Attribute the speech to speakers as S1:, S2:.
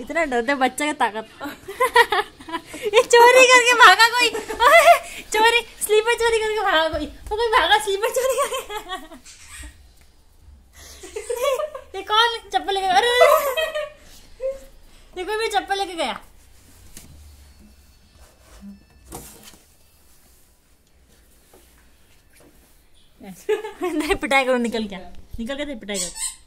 S1: इतना डरते बच्चा का ताकत
S2: ये चोरी करके भागा कोई चोरी स्लीपर चोरी करके भागा कोई तो कोई भागा स्लीपर चोरी करके ये कौन चप्पल लेके
S3: अरे देखो मैं चप्पल लेके गया
S4: नहीं पिटाई करो निकल क्या निकल के तो पिटाई करो